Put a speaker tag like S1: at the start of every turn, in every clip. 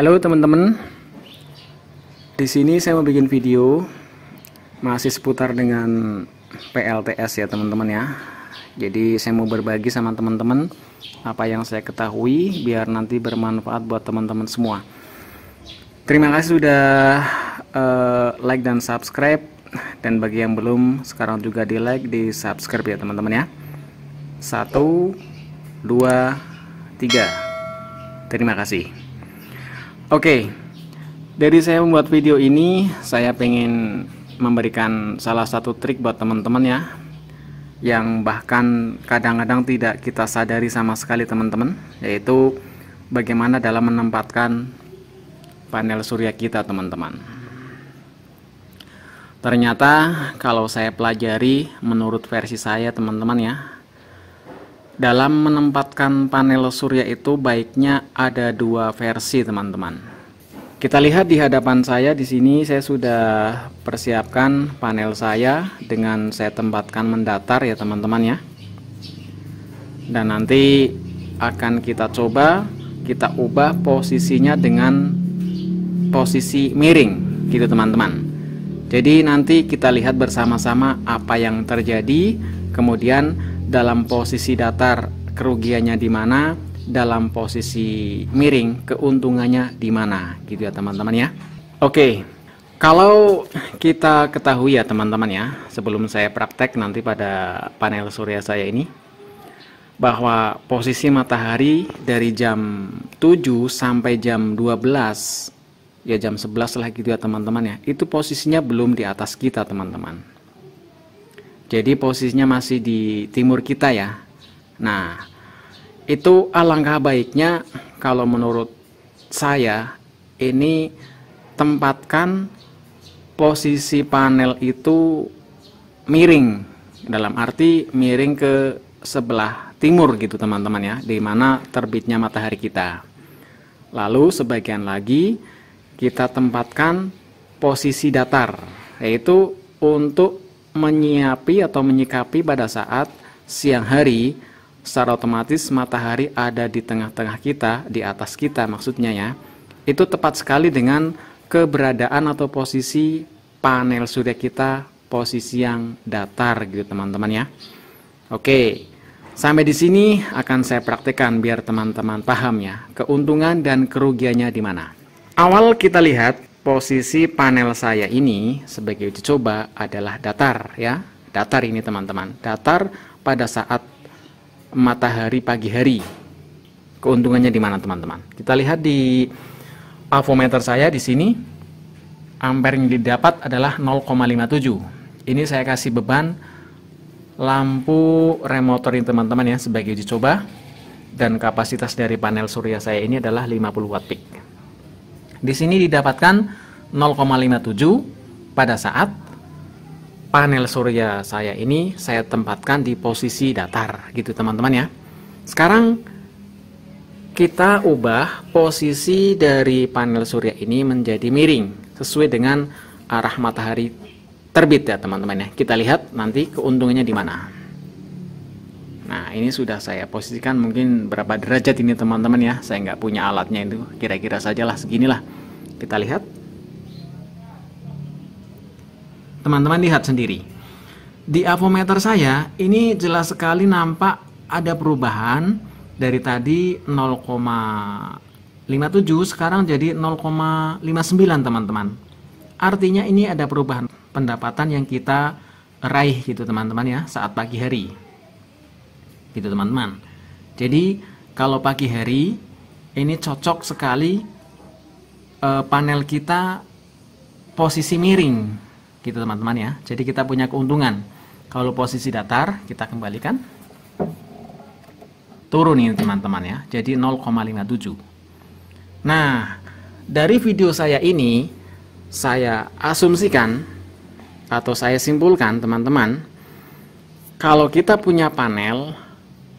S1: Halo teman-teman. Di sini saya mau bikin video masih seputar dengan PLTS ya teman-teman ya. Jadi saya mau berbagi sama teman-teman apa yang saya ketahui biar nanti bermanfaat buat teman-teman semua. Terima kasih sudah uh, like dan subscribe dan bagi yang belum sekarang juga di like di subscribe ya teman-teman ya. Satu, dua, tiga. Terima kasih. Oke, dari saya membuat video ini, saya ingin memberikan salah satu trik buat teman-teman ya, yang bahkan kadang-kadang tidak kita sadari sama sekali teman-teman, yaitu bagaimana dalam menempatkan panel surya kita teman-teman. Ternyata kalau saya pelajari menurut versi saya teman-teman ya, dalam menempatkan panel surya itu baiknya ada dua versi teman-teman kita lihat di hadapan saya di sini saya sudah persiapkan panel saya dengan saya tempatkan mendatar ya teman-teman ya. Dan nanti akan kita coba kita ubah posisinya dengan posisi miring gitu teman-teman. Jadi nanti kita lihat bersama-sama apa yang terjadi, kemudian dalam posisi datar kerugiannya di mana, dalam posisi miring keuntungannya di mana gitu ya teman-teman ya oke kalau kita ketahui ya teman-teman ya sebelum saya praktek nanti pada panel surya saya ini bahwa posisi matahari dari jam 7 sampai jam 12 ya jam 11 lah gitu ya teman-teman ya itu posisinya belum di atas kita teman-teman jadi posisinya masih di timur kita ya nah itu alangkah baiknya kalau menurut saya ini tempatkan posisi panel itu miring dalam arti miring ke sebelah timur gitu teman-teman ya di mana terbitnya matahari kita lalu sebagian lagi kita tempatkan posisi datar yaitu untuk menyiapi atau menyikapi pada saat siang hari secara otomatis matahari ada di tengah-tengah kita, di atas kita maksudnya ya. Itu tepat sekali dengan keberadaan atau posisi panel surya kita posisi yang datar gitu teman-teman ya. Oke. Sampai di sini akan saya praktekkan biar teman-teman paham ya, keuntungan dan kerugiannya di mana. Awal kita lihat posisi panel saya ini sebagai uji coba adalah datar ya. Datar ini teman-teman. Datar pada saat matahari pagi hari. Keuntungannya di mana teman-teman? Kita lihat di avometer saya di sini ampere yang didapat adalah 0,57. Ini saya kasih beban lampu remotor ini teman-teman ya sebagai uji coba dan kapasitas dari panel surya saya ini adalah 50 watt peak. Di sini didapatkan 0,57 pada saat panel surya saya ini saya tempatkan di posisi datar gitu teman-teman ya. Sekarang kita ubah posisi dari panel surya ini menjadi miring sesuai dengan arah matahari terbit ya teman-teman ya. Kita lihat nanti keuntungannya di mana. Nah ini sudah saya posisikan mungkin berapa derajat ini teman-teman ya. Saya nggak punya alatnya itu kira-kira sajalah seginilah. Kita lihat Teman-teman lihat sendiri. Di avometer saya ini jelas sekali nampak ada perubahan dari tadi 0,57 sekarang jadi 0,59 teman-teman. Artinya ini ada perubahan pendapatan yang kita raih gitu teman-teman ya saat pagi hari. Gitu teman-teman. Jadi kalau pagi hari ini cocok sekali eh, panel kita posisi miring gitu teman-teman ya jadi kita punya keuntungan kalau posisi datar kita kembalikan turun ini teman-teman ya jadi 0,57 nah dari video saya ini saya asumsikan atau saya simpulkan teman-teman kalau kita punya panel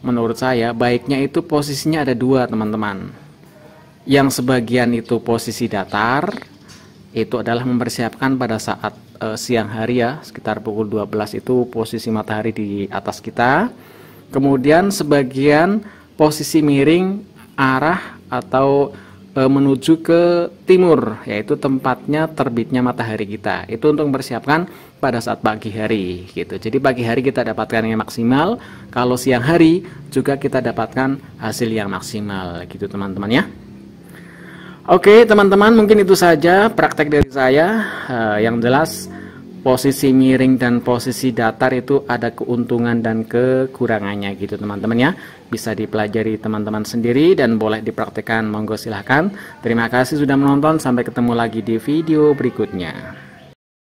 S1: menurut saya baiknya itu posisinya ada dua teman-teman yang sebagian itu posisi datar itu adalah mempersiapkan pada saat e, siang hari ya, sekitar pukul 12 itu posisi matahari di atas kita. Kemudian sebagian posisi miring arah atau e, menuju ke timur, yaitu tempatnya terbitnya matahari kita. Itu untuk mempersiapkan pada saat pagi hari gitu. Jadi pagi hari kita dapatkan yang maksimal, kalau siang hari juga kita dapatkan hasil yang maksimal gitu teman-teman ya. Oke teman-teman mungkin itu saja praktek dari saya eh, yang jelas posisi miring dan posisi datar itu ada keuntungan dan kekurangannya gitu teman-teman ya bisa dipelajari teman-teman sendiri dan boleh dipraktekkan monggo silahkan terima kasih sudah menonton sampai ketemu lagi di video berikutnya